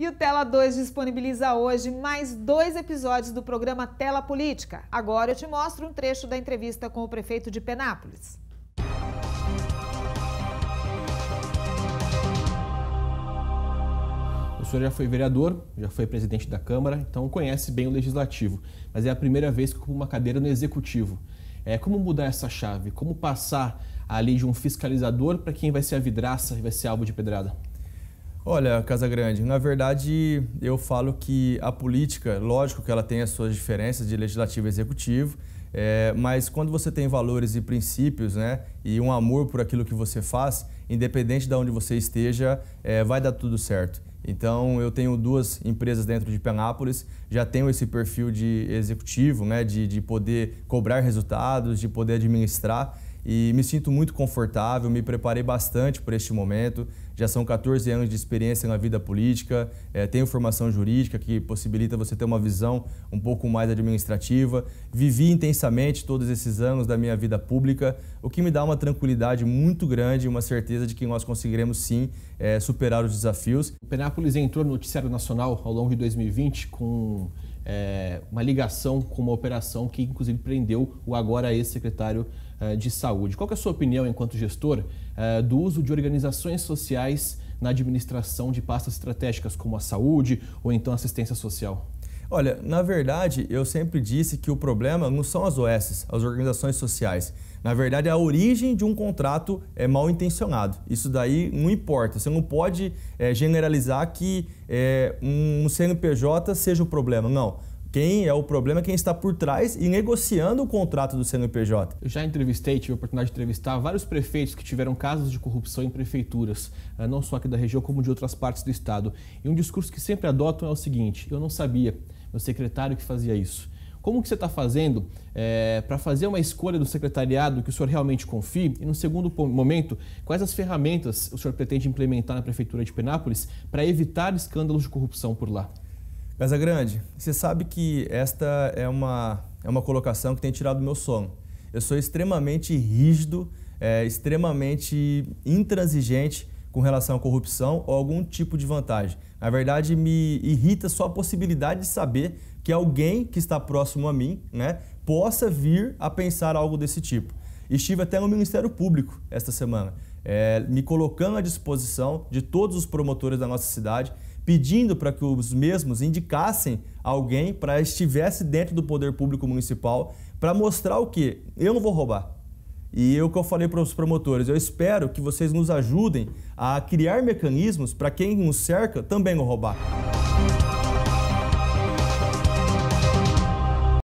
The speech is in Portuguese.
E o Tela 2 disponibiliza hoje mais dois episódios do programa Tela Política. Agora eu te mostro um trecho da entrevista com o prefeito de Penápolis. O senhor já foi vereador, já foi presidente da Câmara, então conhece bem o legislativo, mas é a primeira vez que ocupa uma cadeira no executivo. É, como mudar essa chave? Como passar ali de um fiscalizador para quem vai ser a vidraça e vai ser alvo de pedrada? Olha, Casa Grande. na verdade eu falo que a política, lógico que ela tem as suas diferenças de legislativo e executivo, é, mas quando você tem valores e princípios, né, e um amor por aquilo que você faz, independente de onde você esteja, é, vai dar tudo certo. Então, eu tenho duas empresas dentro de Penápolis, já tenho esse perfil de executivo, né, de, de poder cobrar resultados, de poder administrar e me sinto muito confortável, me preparei bastante para este momento, já são 14 anos de experiência na vida política, é, tenho formação jurídica que possibilita você ter uma visão um pouco mais administrativa. Vivi intensamente todos esses anos da minha vida pública, o que me dá uma tranquilidade muito grande, uma certeza de que nós conseguiremos sim é, superar os desafios. O Penápolis entrou no noticiário nacional ao longo de 2020 com é, uma ligação com uma operação que inclusive prendeu o agora ex-secretário de saúde. Qual é a sua opinião enquanto gestor do uso de organizações sociais na administração de pastas estratégicas como a saúde ou então assistência social? Olha, na verdade, eu sempre disse que o problema não são as OS, as organizações sociais. Na verdade, a origem de um contrato é mal intencionado. Isso daí não importa. Você não pode é, generalizar que é, um CNPJ seja o problema. Não. Quem é o problema é quem está por trás e negociando o contrato do CNPJ. Eu já entrevistei, tive a oportunidade de entrevistar vários prefeitos que tiveram casos de corrupção em prefeituras, eh, não só aqui da região, como de outras partes do estado. E um discurso que sempre adotam é o seguinte: eu não sabia, meu secretário que fazia isso. Como que você está fazendo é, para fazer uma escolha do secretariado que o senhor realmente confie? E no segundo momento, quais as ferramentas o senhor pretende implementar na Prefeitura de Penápolis para evitar escândalos de corrupção por lá? Pesa Grande, você sabe que esta é uma, é uma colocação que tem tirado o meu sono. Eu sou extremamente rígido, é, extremamente intransigente com relação à corrupção ou algum tipo de vantagem. Na verdade, me irrita só a possibilidade de saber que alguém que está próximo a mim né, possa vir a pensar algo desse tipo. Estive até no Ministério Público esta semana, é, me colocando à disposição de todos os promotores da nossa cidade pedindo para que os mesmos indicassem alguém para estivesse dentro do poder público municipal para mostrar o que eu não vou roubar. E é o que eu falei para os promotores, eu espero que vocês nos ajudem a criar mecanismos para quem nos cerca também não roubar.